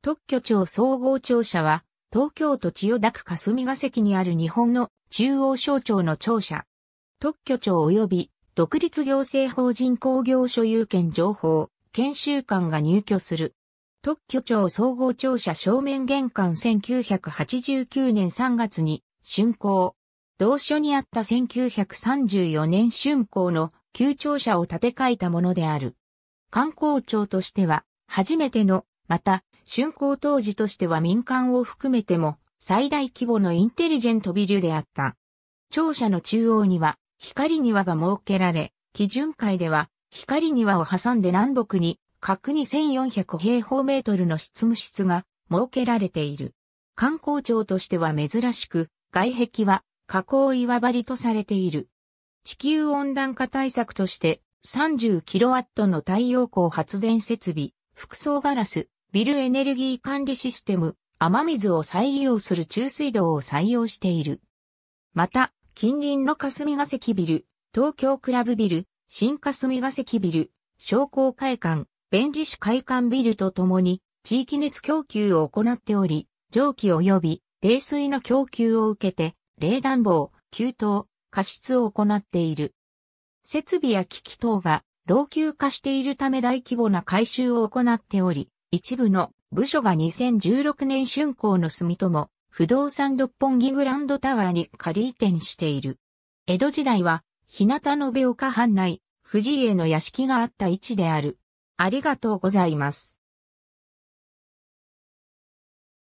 特許庁総合庁舎は、東京都千代田区霞が関にある日本の中央省庁の庁舎。特許庁及び独立行政法人工業所有権情報研修官が入居する。特許庁総合庁舎正面玄関1989年3月に竣工。同所にあった1934年竣工の旧庁舎を建て替えたものである。観光庁としては初めての、また竣工当時としては民間を含めても最大規模のインテリジェントビルであった。庁舎の中央には光庭が設けられ、基準階では光庭を挟んで南北に各2400平方メートルの執務室が設けられている。観光庁としては珍しく、外壁は加工岩張りとされている。地球温暖化対策として3 0ットの太陽光発電設備、複層ガラス、ビルエネルギー管理システム、雨水を再利用する中水道を採用している。また、近隣の霞ヶ関ビル、東京クラブビル、新霞ヶ関ビル、商工会館、弁理士会館ビルとともに、地域熱供給を行っており、蒸気及び冷水の供給を受けて、冷暖房、給湯、加湿を行っている。設備や機器等が老朽化しているため大規模な改修を行っており、一部の部署が2016年春光の住友、不動産六本木グランドタワーに仮移転している。江戸時代は、日向延岡藩内、藤井への屋敷があった位置である。ありがとうございます。